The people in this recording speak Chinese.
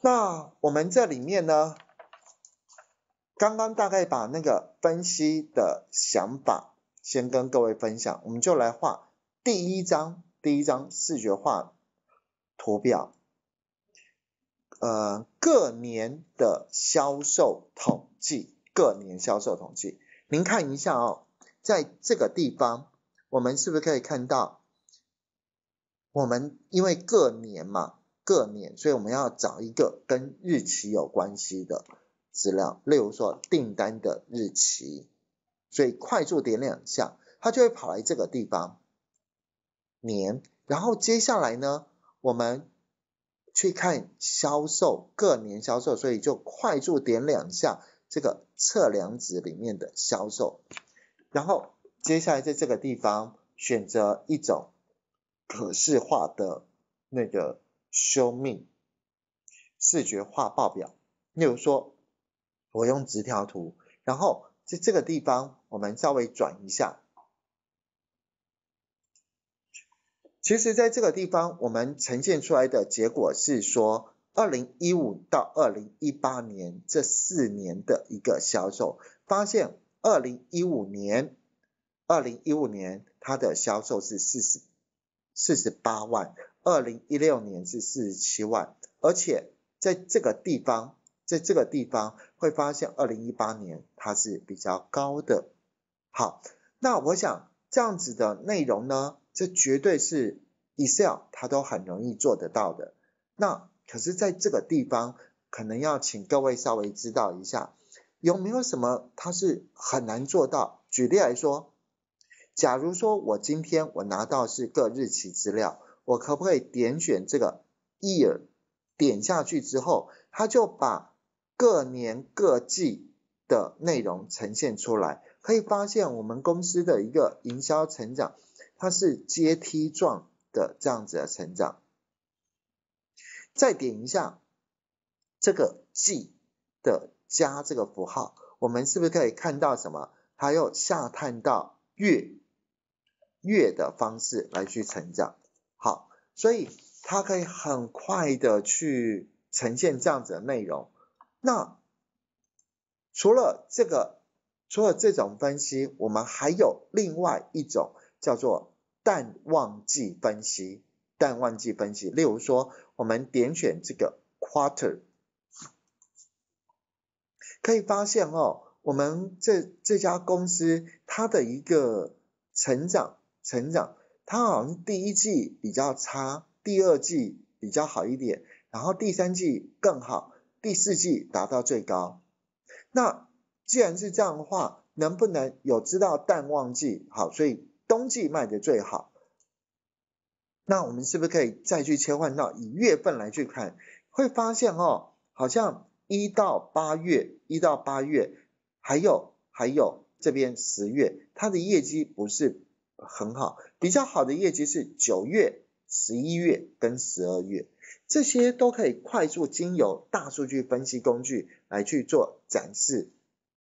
那我们这里面呢，刚刚大概把那个分析的想法先跟各位分享，我们就来画第一张第一张视觉化图表，呃，各年的销售统计，各年销售统计，您看一下哦，在这个地方，我们是不是可以看到，我们因为各年嘛。各年，所以我们要找一个跟日期有关系的资料，例如说订单的日期，所以快速点两下，它就会跑来这个地方，年，然后接下来呢，我们去看销售各年销售，所以就快速点两下这个测量值里面的销售，然后接下来在这个地方选择一种可视化的那个。Show me 视觉化报表，例如说，我用直条图，然后在这个地方我们稍微转一下，其实在这个地方我们呈现出来的结果是说，二零一五到二零一八年这四年的一个销售，发现二零一五年，二零一五年它的销售是四十，四十八万。二零一六年是四十七万，而且在这个地方，在这个地方会发现二零一八年它是比较高的。好，那我想这样子的内容呢，这绝对是 Excel 它都很容易做得到的。那可是，在这个地方可能要请各位稍微知道一下，有没有什么它是很难做到？举例来说，假如说我今天我拿到是个日期资料。我可不可以点选这个 year？点下去之后，它就把各年各季的内容呈现出来。可以发现，我们公司的一个营销成长，它是阶梯状的这样子的成长。再点一下这个季的加这个符号，我们是不是可以看到什么？它又下探到月月的方式来去成长。好，所以它可以很快的去呈现这样子的内容。那除了这个，除了这种分析，我们还有另外一种叫做淡旺季分析。淡旺季分析，例如说，我们点选这个 quarter，可以发现哦，我们这这家公司它的一个成长，成长。它好像第一季比较差，第二季比较好一点，然后第三季更好，第四季达到最高。那既然是这样的话，能不能有知道淡旺季？好，所以冬季卖的最好。那我们是不是可以再去切换到以月份来去看？会发现哦，好像一到八月，一到八月，还有还有这边十月，它的业绩不是。很好，比较好的业绩是九月、十一月跟十二月，这些都可以快速经由大数据分析工具来去做展示。